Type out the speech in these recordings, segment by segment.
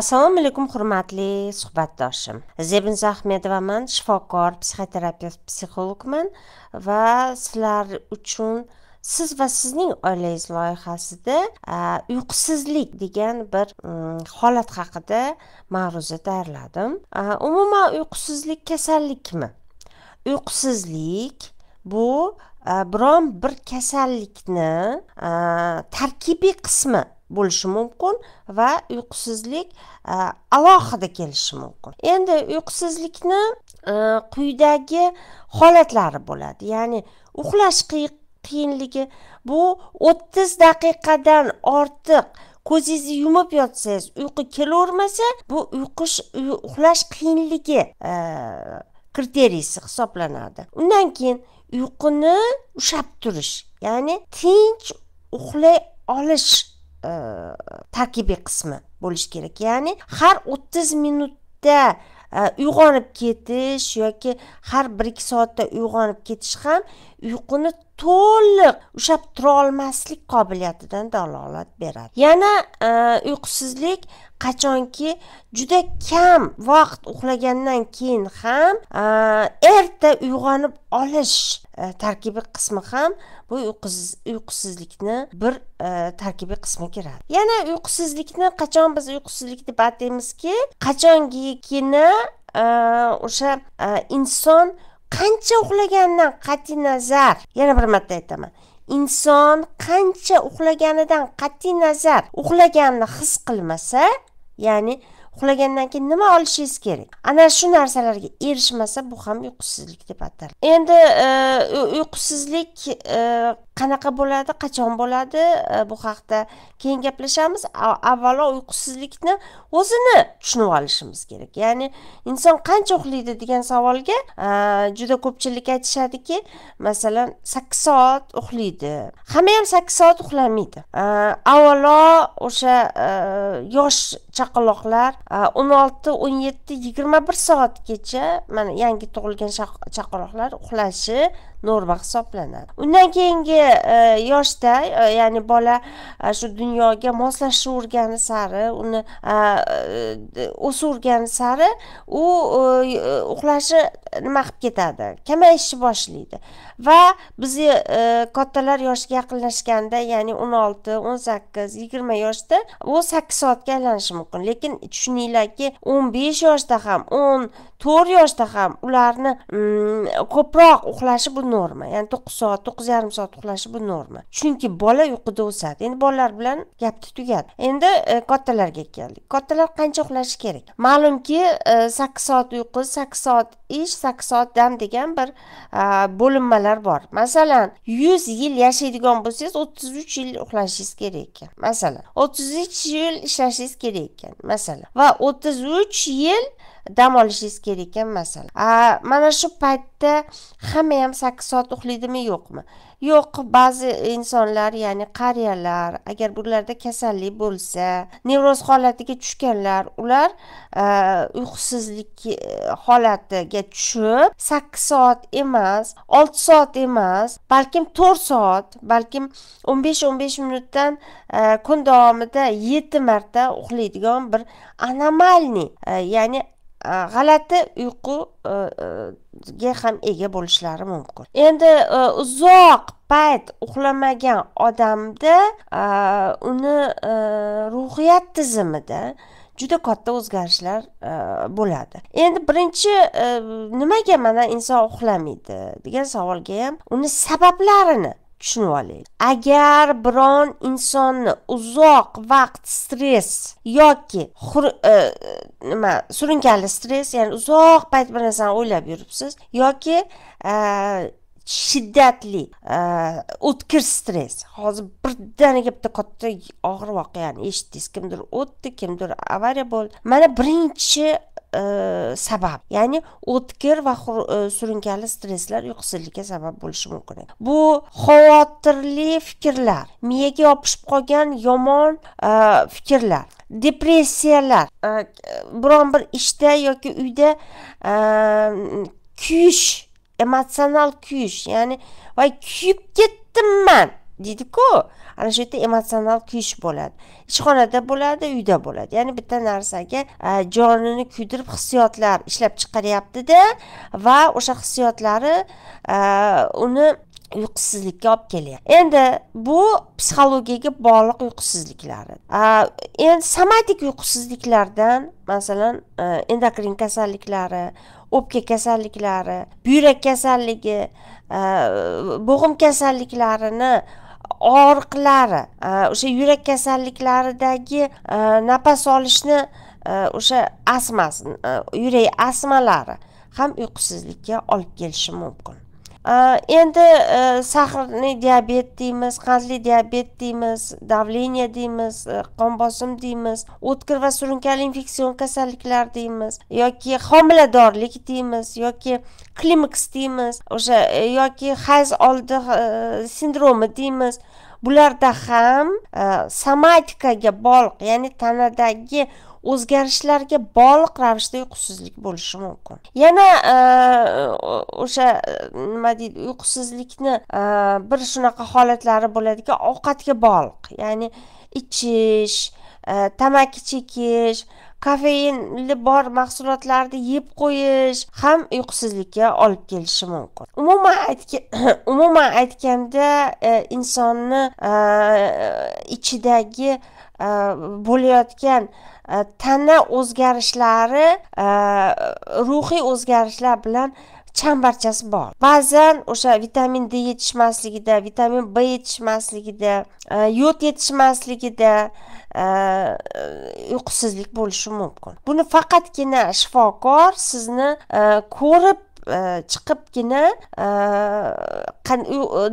assalomu alaykum hurmatli suhbatdoshim zebinza ahmedovaman shifokor psixoterapevt psixologman va sizlar uchun siz va sizning oilangiz loyihasida uyqusizlik degan bir mm, holat haqida ma'ruza tayyorladim umuman uyqusizlik kasallikmi uyqusizlik bu biron bir kasallikni tarkibiy qismi bo'lishi mumkin va uyqusizlik e, alohida kelishi mumkin endi uyqusizlikni e, quyidagi holatlari bo'ladi ya'ni uxlash qiyinligi bu o'ttiz daqiqadan ortiq ko'zingizni yumib yotsangiz uyqu kelavermasa bu uyqush uxlash qiyinligi e, kriteriysi hisoblanadi undan keyin uyquni ushlab turish ya'ni tinch uxlay olish tarkibiy qismi bo'lishi kerak ya'ni har o'ttiz minutda e, uyg'onib ketish yoki har bir ikki soatda uyg'onib ketish ham uyquni to'liq ushlab tura olmaslik qobiliyatidan dalolat beradi yana e, uyqusizlik qachonki juda kam vaqt uxlagandan keyin ham erta uyg'onib olish e, tarkibiy qismi ham bu uyqusizlikni bir e, tarkibiy qismi kiradi yana uyqusizlikni qachon biz uyqusizlik deb ataymizki qachongikini e, o'sha inson qancha uxlaganidan qat'iy nazar yana bir marta aytaman inson qancha uxlaganidan qat'iy nazar uxlaganini his qilmasa Yani uxlagandan keyin nima olishingiz kerak ana shu narsalarga erishmasa bu ham uyqusizlik deb ataladi endi e, uyqusizlik e, qanaqa bo'ladi qachon bo'ladi e, bu haqida keyin gaplashamiz avvalo uyqusizlikni o'zini tushunib olishimiz kerak ya'ni inson qancha uxlaydi degan savolga juda ko'pchilik aytishadiki masalan sakkiz soat uxlaydi hamma ham sakkiz soat uxlamaydi avvalo o'sha yosh chaqaloqlar 16-17-21 soatgacha mana yangi tug'ilgan chaqaloqlar uxlashi norma hisoblanadi undan keyingi e, yoshda e, ya'ni bola e, shu dunyoga moslashisha o'rgani sari uni o'savergani sari u uxlashi nima qilib ketadi kamayishni boshlaydi va bizni kattalar yoshga yaqinlashganda ya'ni o'n olti o'n sakkiz yigirma yoshda u sakkiz soatga aylanishi mumkin lekin tushuninglarki o'n besh yoshda ham o'n to'rt yoshda ham ularni mm, ko'proq uxlashi bu norma ya'ni to'qqiz soat to'qqiz yarim soat uxlashi bu norma chunki bola uyquda o'sadi endi bolalar bilan gapni tugadi endi e, kattalarga keldik kattalar qancha uxlashi kerak ma'lumki e, sakkiz soat uyqu sakkiz soat ish sakkiz soat dam degan bir bo'linmalar bor masalan yuz yil yashaydigan bo'lsangiz o'ttiz uch yil uxlashingiz kerak ekan masalan o'ttiz uch yil ishlashingiz kerak ekan masalan va o'ttiz uch yil dam olishingiz kerak ekan masalan mana shu paytda hamma ham sakkiz soat uxlaydimi yo'qmi yo'q ba'zi insonlar ya'ni qariyalar agar bularda kasallik bo'lsa nevroz holatiga tushganlar ular uyqusizlik e, holatiga tushib sakkiz soat emas olti soat emas balkim to'rt soat balkim o'n besh o'n besh minutdan e, kun davomida yetti marta uxlaydigan bir anomalniy e, ya'ni Э, g'alati uyquga e, e, ham ega bo'lishlari mumkin endi e, uzoq payt uxlamagan odamda uni ruhiyat tizimida juda katta o'zgarishlar bo'ladi endi birinchi nimaga mana inson uxlamaydi degan savolga ham uni sabablarini tushunib oling agar biron insonni uzoq vaqt stress yoki e, nima surunkali stress ya'ni uzoq payt bir narsani o'ylab yuribsiz yoki e, shiddatli e, o'tkir stress hozir birdaniga bitta katta og'ir voqeani eshitdingiz kimdir o'tdi kimdir avariya bo'ldi mana birinchi sabab ya'ni o'tkir va surunkali stresslar uyqusizlikka sabab bo'lishi mumkin bu xavotirli fikrlar miyaga yopishib qolgan yomon fikrlar depressiyalar biron bir ishda yoki uyda kuyish emotsional kuyish ya'ni voy kuyib ketdim man deydiku ana shu yerda emotsional kuyish bo'ladi ishxonada bo'ladi uyda bo'ladi ya'ni bitta narsaga e, jonini kuydirib hissiyotlar ishlab chiqaryaptida va o'sha hissiyotlari e, uni uyqusizlikka olib kelyapti endi bu psixologiyaga bog'liq uyqusizliklar e, endi somatik uyqusizliklardan masalan endokrin kasalliklari o'pka kasalliklari buyrak kasalligi bo'g'im kasalliklarini og'riqlari e, o'sha yurak kasalliklaridagi e, nafas olishni e, o'sha astma yurak astmalari ham uyqusizlikka olib kelishi mumkin endi sahrli diabet deymiz qandli diabet deymiz давление deymiz qon bosim deymiz o'tkir va surunkali infeksion kasalliklar deymiz yoki homiladorlik deymiz yoki klimaks deymiz o'sha yoki hayz oldi sindromi deymiz bularda ham somatikaga bog'liq ya'ni tanadagi o'zgarishlarga bog'liq ravishda uyqusizlik bo'lishi mumkin yana e, o'sha e, nima deydi uyqusizlikni e, bir shunaqa holatlari bo'ladiki ovqatga bog'liq ya'ni ichish tamaki chekish kofeinli bor mahsulotlarni yeb qo'yish ham uyqusizlikka olib kelishi mumkin umuman umuman aytganda e, insonni e, ichidagi e, bo'layotgan tana o'zgarishlari ruhiy o'zgarishlar bilan chambarchasi bor ba'zan o'sha vitamin d yetishmasligida vitamin b yetishmasligida e, yod yetishmasligida e, e, uyqusizlik bo'lishi mumkin buni faqatgina shifokor sizni ko'rib chiqibgina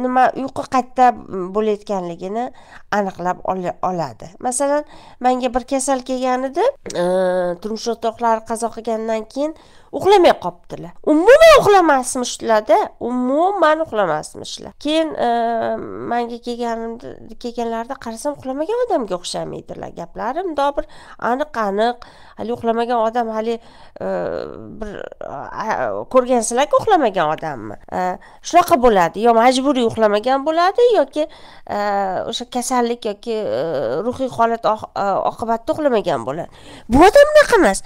nima uyqu qayerda bo'layotganligini aniqlab oladi masalan menga bir kasal kelgan edi turmush o'rtoqlari qazo qilgandan keyin uxlamay qolibdilar umuman uxlamasmishlarda umuman uxlamasmishlar keyin e, manga kelganimda kelganlarida qarasam uxlamagan odamga o'xshamaydilar gaplari mundoq bir aniq aniq hali uxlamagan odam hali e, bir ko'rgansizlarku uxlamagan odamni e, shunaqa bo'ladi yo majburiy uxlamagan bo'ladi yoki o'sha kasallik yoki ruhiy holat oqibatida uxlamagan bo'ladi bu odam unaqa emas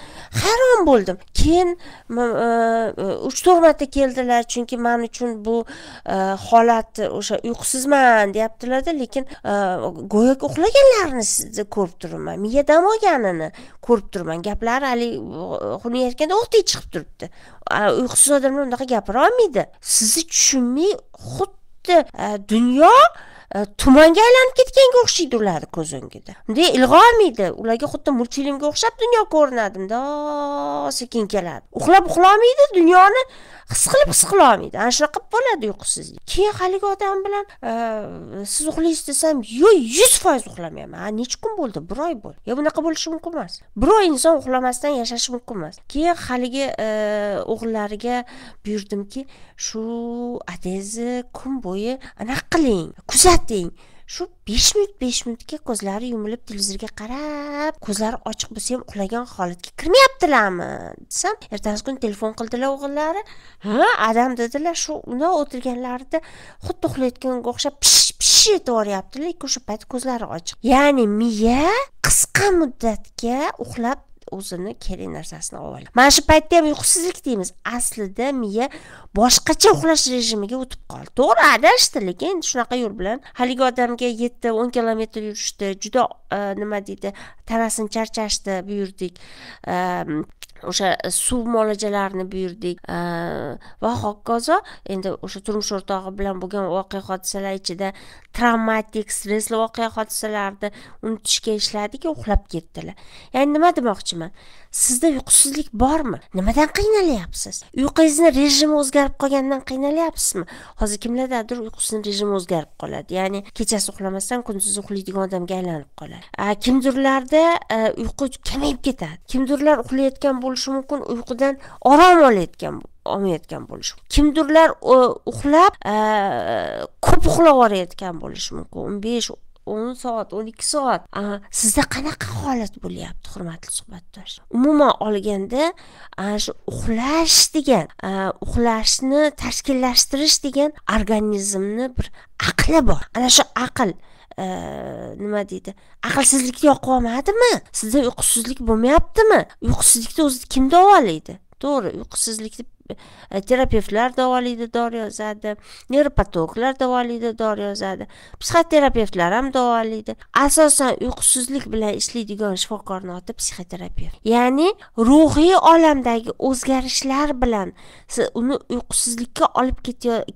hayron bo'ldim keyin E, e, uch to'rt marta keldilar chunki man uchun bu e, holat o'sha uyqusizman deyaptilarda lekin go'yoki uxlaganlarini ko'rib turibman miya dam olganini ko'rib turibman gaplari haligi xunayotganda o'qdek chiqib turibdi uyqusiz odamlar unaqa gapira olmaydi sizni tushunmay xuddi dunyo Э, tumanga aylanib ketganga o'xshaydi ularni ko'z o'ngida bunday ilg'om ularga xuddi multfilmga o'xshab dunyo ko'rinadi bundoq sekin keladi uxlab uxlolmaydi dunyoni his qilib his qila olmaydi ana shunaqa bo'ladi uyqusizlik keyin haligi odam bilan e, siz uxlaysiz desam yo'q yuz foiz uxlamayman a necha kun bo'ldi bir oy bo'ldi yo bunaqa bo'lishi mumkin emas bir oy inson uxlamasdan yashashi mumkin emas keyin haligi e, o'g'illariga buyurdimki shu adangizni kun bo'yi anaqa qiling kuzating shu besh minut besh minutga ko'zlari yumilib televizorga qarab ko'zlari ochiq bo'lsa ham uxlagan holatga kirmayaptilarmi desam ertasi kuni telefon qildilar o'g'illari ha adam dedilar shu undoq o'tirganlarida xuddi uxlayotganga o'xshab pish pish etiboryapti lekin o'sha payt ko'zlari ochiq ya'ni miya qisqa muddatga uxlab o'zini kerak narsasini oladi mana shu paytda ham uyqusizlik deymiz aslida miya boshqacha uxlash rejimiga o'tib qoldi to'g'ri adashdi lekin shunaqa yo'l bilan haligi odamga yetti o'n kilometr yurishdi juda nima deydi tanasini charchashdi buyurdik o'sha suv muolajalarini buyurdik va hokazo endi o'sha turmush o'rtog'i bilan bo'lgan voqea hodisalar ichida travmatik stressli voqea hodisalarni unutishga ishladik uxlab ketdilar ya'ni nima demoqchiman sizda uyqusizlik bormi nimadan qiynalyapsiz uyqungizni rejimi o'zgarib qolgandan qiynalyapsizmi hozir kimlardadir uyqusini rejimi o'zgarib qoladi ya'ni kechasi uxlamasdan kunduz uxlaydigan odamga aylanib qoladi kimdirlarda e, uyqu kamayib ketadi kimdirlar uxlayotgan bo'lishi mumkin uyqudan orom olayotgan olmayotgan bo'lishi kimdirlar e, uxlab e, ko'p uxlab yuborayotgan bo'lishi mumkin o'n besh o'n soat o'n ikki soat sizda qanaqa holat bo'lyapti hurmatli suhbatdosh umuman olganda shu uxlash degan uxlashni tashkillashtirish degan organizmni bir aqli bor ana shu aql e, nima deydi aqlsizlikni yoqolmadimi sizda uyqusizlik bo'lmayaptimi uyqusizlikni o'zi kim davolaydi to'g'ri uyqusizlikni E, terapevtlar davolaydi dori yozadi neyropatologlar davolaydi dori yozadi psixoterapevtlar ham davolaydi asosan uyqusizlik bilan ishlaydigan shifokorni oti psixoterapevt ya'ni ruhiy olamdagi o'zgarishlar bilan siz uni uyqusizlikka olib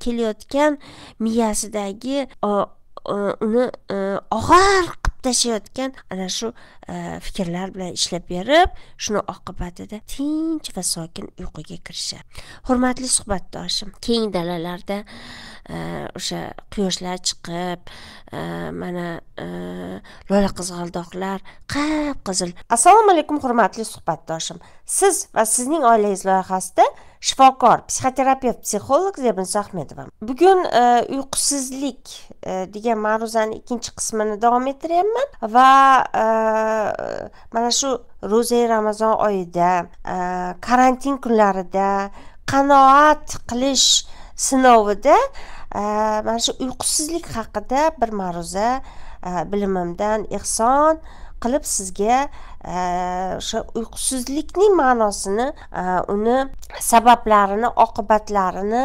kelayotgan miyasidagi uni e, og'ir tashlayotgan ana shu e, fikrlar bilan ishlab berib shuni oqibatida tinch va sokin uyquga kirishadi hurmatli suhbatdoshim keng dalalarda e, o'sha quyoshlar chiqib e, mana lola qizg'aldoqlar qip qizil assalomu alaykum hurmatli suhbatdoshim siz va sizning oilangiz loyihasida shifokor psixoterapevt psixolog zebi ahmedova bugun e, uyqusizlik e, degan ma'ruzani ikkinchi qismini davom ettiryapman va e, mana shu ro'za ramazon oyida karantin kunlarida qanoat qilish sinovida mana shu uyqusizlik haqida bir ma'ruza bilimimdan ehson qilib sizga e, o'sha uyqusizlikning ma'nosini e, uni sabablarini oqibatlarini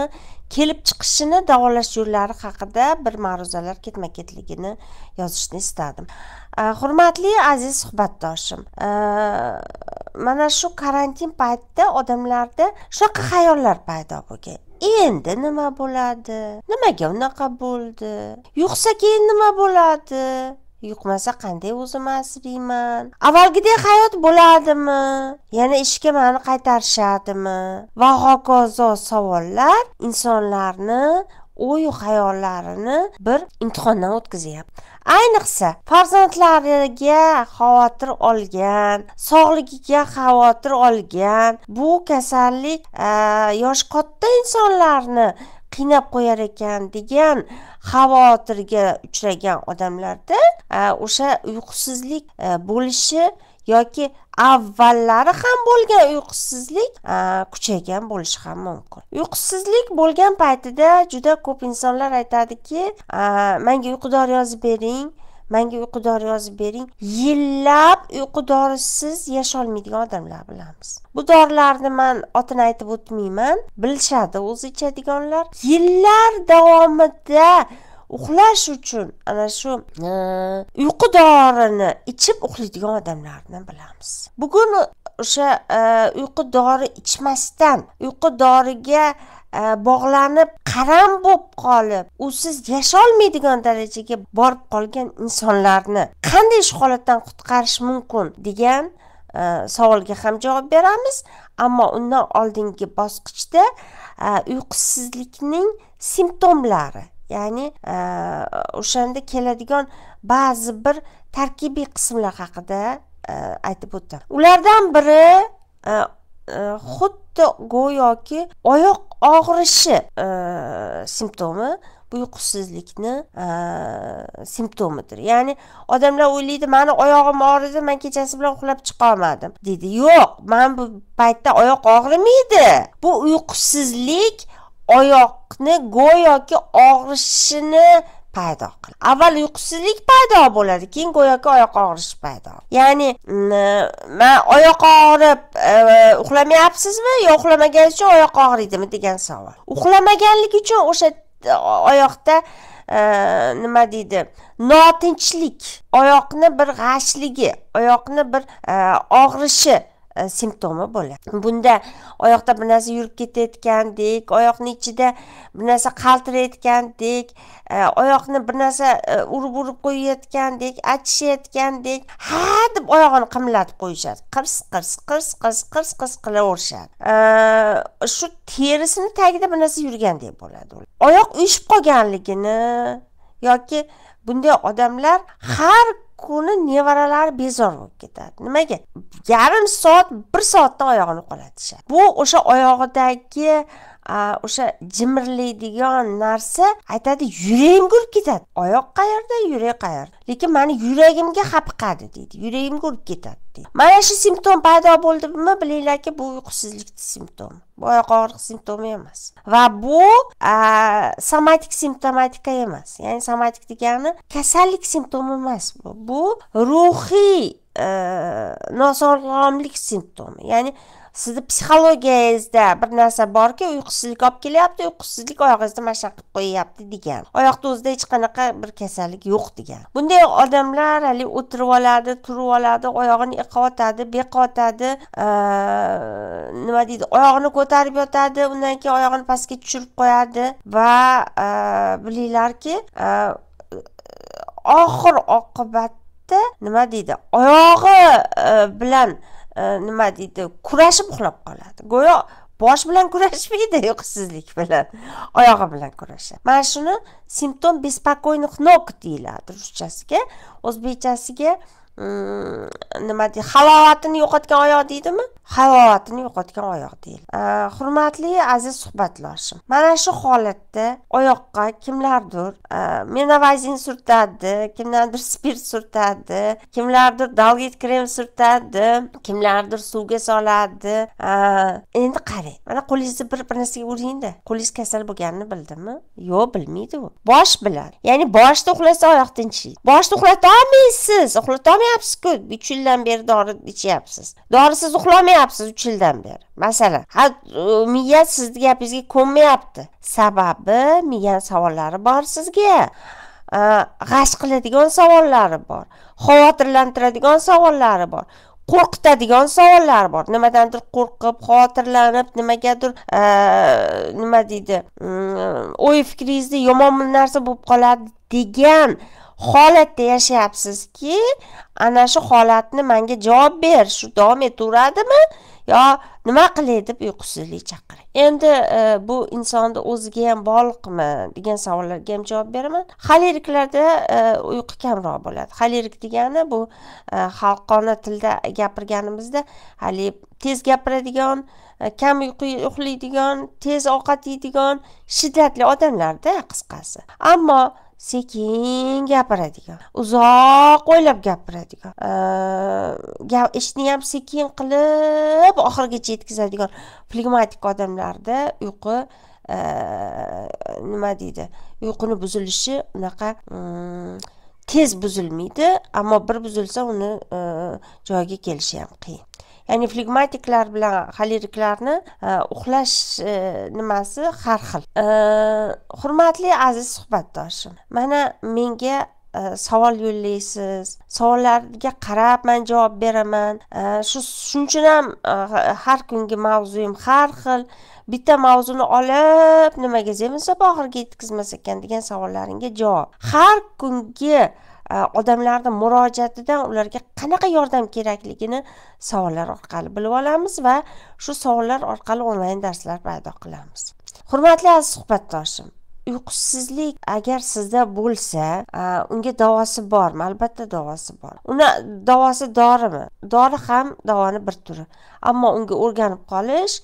kelib chiqishini davolash yo'llari haqida bir ma'ruzalar ketma ketligini yozishni istadim e, hurmatli aziz suhbatdoshim mana shu karantin paytida odamlarda shunaqa xayollar paydo bo'lgan endi nima bo'ladi nimaga unaqa bo'ldi yuqsa keyin nima bo'ladi yuqmasa qanday o'zim asriyman avvalgidek hayot bo'ladimi yana ishga mani qaytarishadimi va hokazo savollar insonlarni o'yu xayollarini bir imtihondan o'tkazyapti ayniqsa farzandlariga xavotir olgan sog'ligiga xavotir olgan bu kasallik eh, yoshi katta insonlarni qiynab qo'yar ekan degan xavotirga uchragan odamlarda o'sha uyqusizlik e, bo'lishi yoki avvallari ham bo'lgan uyqusizlik kuchaygan bo'lishi ham mumkin uyqusizlik bo'lgan paytida juda ko'p insonlar aytadiki menga uyqudor yozib bering manga uyqu dori yozib bering yillab uyqu dorisiz yasholmaydigan odamlar bilamiz bu dorilarni man otini aytib o'tmayman bilishadi o'zi ichadiganlar yillar davomida uxlash uchun ana shu e, uyqu dorini ichib uxlaydigan odamlarni bilamiz bugun o'sha e, uyqu dori ichmasdan uyqu doriga Э, bog'lanib qaram bo'lib qolib usiz yasholmaydigan darajaga borib qolgan insonlarni qanday shu holatdan qutqarish mumkin degan e, savolga ham javob beramiz ammo undan oldingi bosqichda e, uyqusizlikning simptomlari ya'ni e, o'shanda keladigan ba'zi bir tarkibiy qismlar haqida aytib o'tdim ulardan biri xuddi hatto go'yoki oyoq og'rishi e, simptomi uyqusizlikni e, simptomidir ya'ni odamlar o'ylaydi mani oyog'im og'ridi man kechasi bilan uxlab chiqolmadim deydi yo'q man bu paytda oyoq og'rimaydi bu uyqusizlik oyoqni go'yoki og'rishini paydo qiladi avval uyqusizlik paydo bo'ladi keyin go'yoki oyoq og'rishi paydo ya'ni man oyoq og'rib e, uxlamayapsizmi yo uxlamagan uchun oyoq og'riydimi degan savol uxlamaganlik uchun o'sha oyoqda e, nima deydi notinchlik oyoqni bir g'ashligi oyoqni bir e, og'rishi E, simptomi bo'ladi bunda oyoqda bir narsa yurib ketayotgandek oyoqni ichida bir narsa qaltirayotgandek e, oyoqni bir narsa e, urib urib qo'yayotgandek achishayotgandek ha deb oyog'ini qimlatib qo'yishadi qirs qirs qirs qirs qirs qirs qilaverishadi shu terisini tagida bir narsa yurgandek bo'ladi oyoq uyushib qolganligini yoki bunday odamlar har kuni nevaralari bezor bo'lib ketadi nimaga yarim soat bir soatda oyog'ini qo'llatishadi bu o'sha oyog'idagi o'sha jimirlaydigan narsa aytadi yuragim urib ketadi oyoq qayerda yurak qayerda lekin mani yuragimga hapiqadi deydi yuragim urib ketadi deydi mana shu simptom paydo bo'ldimi bilinglarki bu uyqusizlik simptomi bu oyoq og'riq simptomi emas va bu a, somatik simptomatika emas ya'ni somatik degani kasallik simptomi emas bu bu ruhiy e, nosog'lomlik simptomi ya'ni sizni psixologiyangizda bir narsa borki uyqusizlik olib kelyapti uyqusizlik oyog'ingizni mashina qilib qo'yyapti degan oyoqni o'zida hech qanaqa bir kasallik yo'q degan bunday odamlar haligi o'tirib oladi turib oladi oyog'ini iqiyotadi beqotadi nima deydi oyog'ini ko'tarib yotadi undan keyin oyog'ini pastga tushirib qo'yadi va bilinglarki oxir oqibatda nima deydi oyog'i bilan Э, nima deydi kurashib uxlab qoladi go'yo bosh bilan kurashmaydi uyqusizlik bilan oyog'i bilan kurashadi mana shuni simptom беспокойных ног deyiladi ruschasiga o'zbekchasiga mm, nima deydi halovatini yo'qotgan oyoq deydimi halovatini yo'qotgan oyoq deyiladi hurmatli aziz suhbatdoshim mana shu holatda oyoqqa kimlardir e, menavazin surtadi kimlardir spirt surtadi kimlardir dalgit krem surtadi kimlardir suvga soladi endi qarang mana qo'lingizni bir bir narsaga uringda qo'lingiz kasal bo'lganini bildimi yo'q bilmaydi u bosh biladi ya'ni boshda uxlasa oyoq tinchiydi boshda uxlata olmaysiz uxlatolmayapsizku uch yildan beri dori ichyapsiz dorisiz uxlolmayapsiz o'qiyapsiz uch yildan beri masalan ha miya sizni gapingizga ko'nmayapti sababi miyani savollari bor sizga g'ash qiladigan savollari bor xavotirlantiradigan savollari bor qo'rqitadigan savollari bor nimadandir qo'rqib xavotirlanib nimagadir nima deydi mm, o'y fikringizni yomon bir narsa bo'lib qoladi degan holatda yashayapsizki ana shu holatni manga javob ber shu davom etaveradimi yo nima qilay deb uyqusizlik chaqiring endi e, bu insonni o'ziga ham bog'liqmi degan savollarga ham javob beraman xaliriklarda e, uyqu kamroq bo'ladi xalirik degani bu e, xalqona tilda gapirganimizda hali tez gapiradigan kam uyqu uxlaydigan tez ovqat yeydigan shiddatli odamlarda qisqasi ammo sekin gapiradigan uzoq o'ylab gapiradigan ishni e, ham sekin qilib oxirigacha yetkazadigan flegmatik odamlarda uyqu e, nima deydi uyquni buzilishi unaqa mm, tez buzilmaydi ammo bir buzilsa uni e, joyiga kelishi ham qiyin ya'ni flegmatiklar bilan xoleriklarni e, uxlash e, nimasi har xil e, hurmatli aziz suhbatdoshim mana menga savol yo'llaysiz savollarga qarab man javob beraman shu shunchadan har kungi mavzuyim har xil bitta mavzuni olib nimaga zeminsob oxiriga yetkazmas ekan degan savollaringga javob har kungi E, odamlarni murojaatidan ularga qanaqa yordam kerakligini savollar orqali bilib olamiz va shu savollar orqali onlayn darslar paydo qilamiz hurmatli aziz suhbatdoshim uyqusizlik agar sizda bo'lsa e, unga davosi bormi albatta davosi bor uni davosi dorimi dori ham davoni bir turi ammo unga o'rganib qolish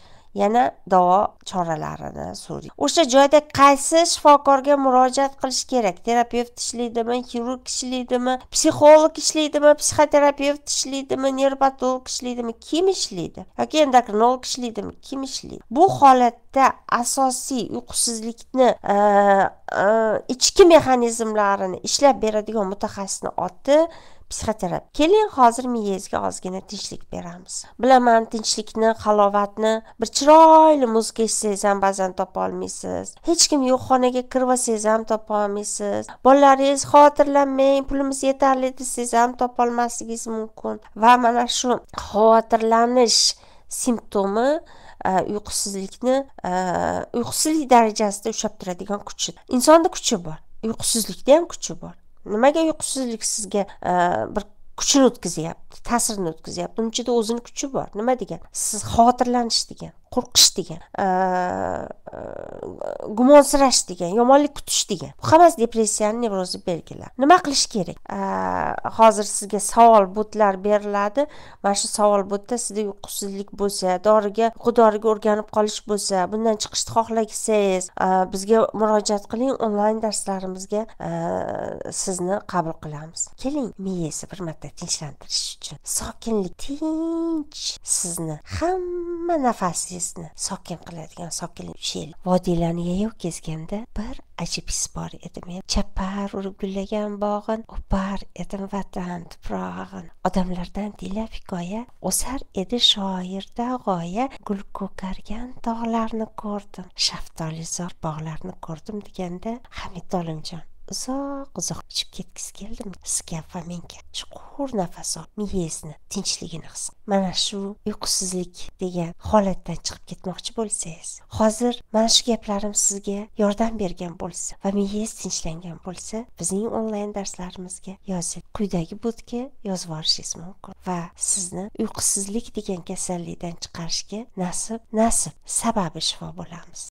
yana davo choralarini so'raydi o'sha joyda qaysi shifokorga murojaat qilish kerak terapevt ishlaydimi xirurg ishlaydimi psixolog ishlaydimi psixoterapevt ishlaydimi nevropatolog ishlaydimi kim ishlaydi yoki endokrinolog ishlaydimi kim ishlaydi bu holatda asosiy uyqusizlikni e, e, ichki mexanizmlarini ishlab beradigan mutaxassisni oti psixoterap keling hozir miyangizga ozgina tinchlik beramiz bilaman tinchlikni halovatni bir chiroyli muzika eshitsangiz ham ba'zan topolmaysiz hech kim yo'q xonaga kirib olsangiz ham topolmaysiz bolalaringiz xavotirlanmang pulimiz yetarli desangiz ham topolmasligingiz mumkin va mana shu xavotirlanish simptomi e, uyqusizlikni e, uyqusizlik darajasida ushlab turadigan kuchi insonda kuchi bor uyqusizlikda ham kuchi bor nimaga uyqusizlik sizga e, bir kuchini o'tkazyapti ta'sirini o'tkazyapti uni ichida o'zini kuchi bor nima degan siz xotirlanish degan qo'rqish degan e, e, gumonsirash degan yomonlik kutish degan bu hammasi depressiyani nevrozi belgilari nima qilish kerak e, hozir sizga savol butlar beriladi mana shu savol butda sizda uyqusizlik bo'lsa doriga uyqu doriga o'rganib qolish bo'lsa bundan chiqishni xohlasangiz bizga murojaat qiling onlayn darslarimizga sizni qabul qilamiz keling miyangizni bir marta tinchlantirish uchun sokinlik tinch sizni hamma nafasingiz iblizni sokin qiladigan sokin shel vodiylarni yayov kezganda bir ajib his bor edi men chapar urib gullagan bog'in o'par edim vatan tuprog'in odamlardan tilab hikoya o'sar edi shoirda g'oya gul ko'kargan tog'larni ko'rdim shaftolizor bog'larni ko'rdim deganda hamid olimjon uzoq uzoq uchib ketgisi keldimi skafa menga chuqur nafas ol miyasini tinchligini his mana shu uyqusizlik degan holatdan chiqib ketmoqchi bo'lsangiz hozir mana shu gaplarim sizga yordam bergan bo'lsa va miyangiz tinchlangan bo'lsa bizning onlayn darslarimizga yozib quyidagi botga yozib yuborishingiz mumkin va sizni uyqusizlik degan kasallikdan chiqarishga nasib nasib sababi shifo bo'lamiz